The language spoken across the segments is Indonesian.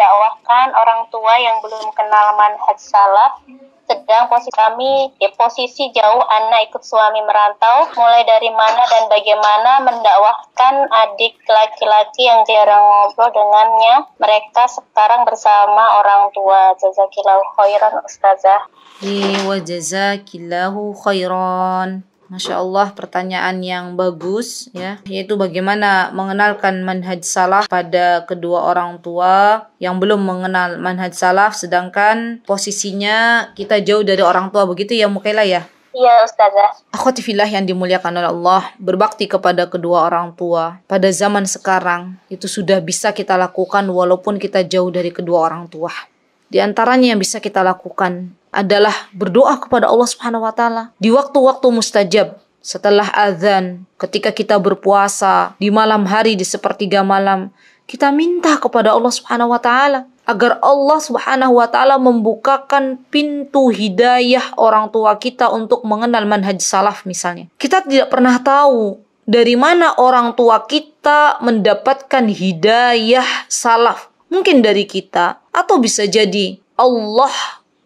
dakwahkan orang tua yang belum kenal manhaj salaf sedang posisi kami di ya, posisi jauh anak ikut suami merantau mulai dari mana dan bagaimana mendakwahkan adik laki-laki yang jarang ngobrol dengannya mereka sekarang bersama orang tua jazakillahu khairan ustazah iya, wa jazakillahu khairan Masya Allah pertanyaan yang bagus ya yaitu bagaimana mengenalkan manhaj salaf pada kedua orang tua yang belum mengenal manhaj salaf sedangkan posisinya kita jauh dari orang tua begitu ya Mukaila ya Iya Ustazah. Akhwatifillah yang dimuliakan oleh Allah, berbakti kepada kedua orang tua. Pada zaman sekarang, itu sudah bisa kita lakukan walaupun kita jauh dari kedua orang tua. Di antaranya yang bisa kita lakukan adalah berdoa kepada Allah Subhanahu wa taala di waktu-waktu mustajab setelah azan, ketika kita berpuasa di malam hari di sepertiga malam, kita minta kepada Allah Subhanahu wa taala agar Allah Subhanahu wa taala membukakan pintu hidayah orang tua kita untuk mengenal manhaj salaf misalnya. Kita tidak pernah tahu dari mana orang tua kita mendapatkan hidayah salaf. Mungkin dari kita atau bisa jadi Allah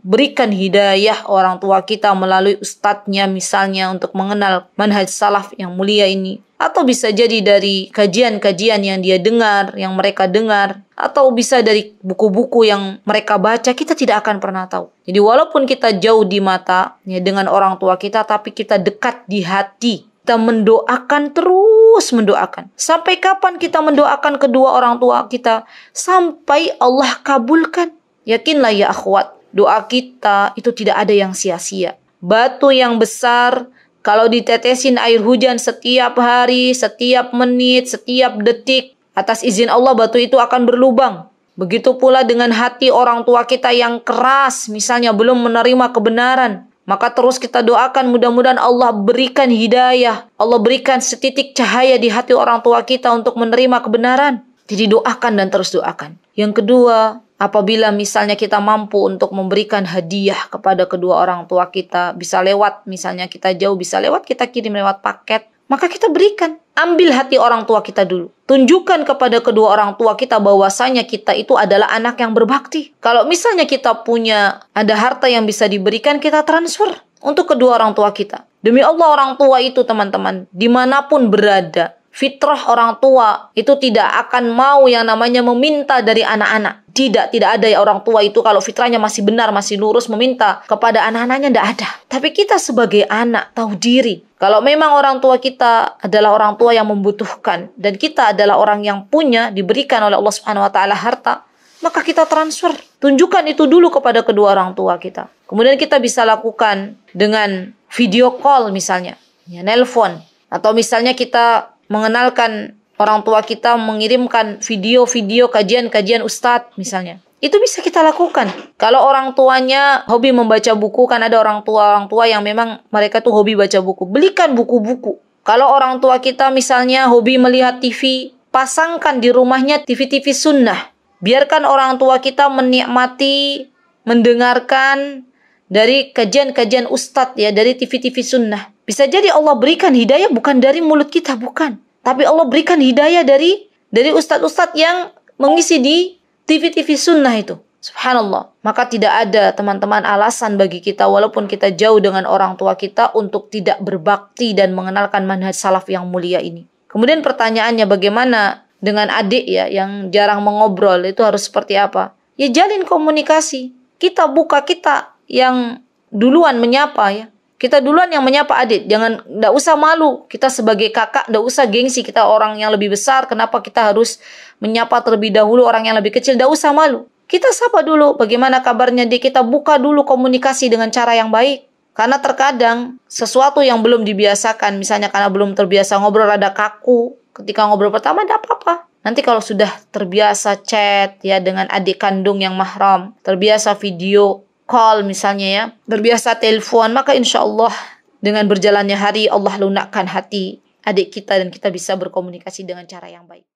berikan hidayah orang tua kita melalui ustadznya misalnya untuk mengenal manhaj salaf yang mulia ini atau bisa jadi dari kajian-kajian yang dia dengar, yang mereka dengar, atau bisa dari buku-buku yang mereka baca, kita tidak akan pernah tahu. Jadi walaupun kita jauh di mata ya dengan orang tua kita, tapi kita dekat di hati. Kita mendoakan terus mendoakan. Sampai kapan kita mendoakan kedua orang tua kita? Sampai Allah kabulkan. Yakinlah ya akhwat, doa kita itu tidak ada yang sia-sia. Batu yang besar kalau ditetesin air hujan setiap hari, setiap menit, setiap detik, atas izin Allah batu itu akan berlubang. Begitu pula dengan hati orang tua kita yang keras, misalnya belum menerima kebenaran, maka terus kita doakan mudah-mudahan Allah berikan hidayah. Allah berikan setitik cahaya di hati orang tua kita untuk menerima kebenaran. Jadi doakan dan terus doakan. Yang kedua, apabila misalnya kita mampu untuk memberikan hadiah kepada kedua orang tua kita, bisa lewat misalnya kita jauh, bisa lewat kita kirim lewat paket, maka kita berikan. Ambil hati orang tua kita dulu. Tunjukkan kepada kedua orang tua kita bahwasanya kita itu adalah anak yang berbakti. Kalau misalnya kita punya ada harta yang bisa diberikan, kita transfer untuk kedua orang tua kita. Demi Allah orang tua itu teman-teman, dimanapun berada, fitrah orang tua itu tidak akan mau yang namanya meminta dari anak-anak. Tidak, tidak ada ya orang tua itu kalau fitrahnya masih benar, masih lurus meminta kepada anak-anaknya tidak ada. Tapi kita sebagai anak tahu diri. Kalau memang orang tua kita adalah orang tua yang membutuhkan dan kita adalah orang yang punya diberikan oleh Allah Subhanahu wa taala harta, maka kita transfer. Tunjukkan itu dulu kepada kedua orang tua kita. Kemudian kita bisa lakukan dengan video call misalnya, ya nelpon atau misalnya kita mengenalkan orang tua kita mengirimkan video-video kajian-kajian ustadz misalnya. Itu bisa kita lakukan. Kalau orang tuanya hobi membaca buku, kan ada orang tua orang tua yang memang mereka tuh hobi baca buku. Belikan buku-buku. Kalau orang tua kita misalnya hobi melihat TV, pasangkan di rumahnya TV-TV sunnah. Biarkan orang tua kita menikmati, mendengarkan dari kajian-kajian ustadz ya, dari TV-TV sunnah. Bisa jadi Allah berikan hidayah bukan dari mulut kita, bukan. Tapi Allah berikan hidayah dari dari ustadz-ustadz yang mengisi di TV-TV sunnah itu. Subhanallah. Maka tidak ada teman-teman alasan bagi kita walaupun kita jauh dengan orang tua kita untuk tidak berbakti dan mengenalkan manhaj salaf yang mulia ini. Kemudian pertanyaannya bagaimana dengan adik ya yang jarang mengobrol itu harus seperti apa? Ya jalin komunikasi. Kita buka, kita yang duluan menyapa ya. Kita duluan yang menyapa adik, jangan tidak usah malu. Kita sebagai kakak tidak usah gengsi, kita orang yang lebih besar, kenapa kita harus menyapa terlebih dahulu orang yang lebih kecil? Tidak usah malu. Kita sapa dulu, bagaimana kabarnya dia? Kita buka dulu komunikasi dengan cara yang baik. Karena terkadang sesuatu yang belum dibiasakan, misalnya karena belum terbiasa ngobrol ada kaku, ketika ngobrol pertama tidak apa-apa. Nanti kalau sudah terbiasa chat ya dengan adik kandung yang mahram, terbiasa video, call misalnya ya, terbiasa telepon, maka insya Allah dengan berjalannya hari Allah lunakkan hati adik kita dan kita bisa berkomunikasi dengan cara yang baik.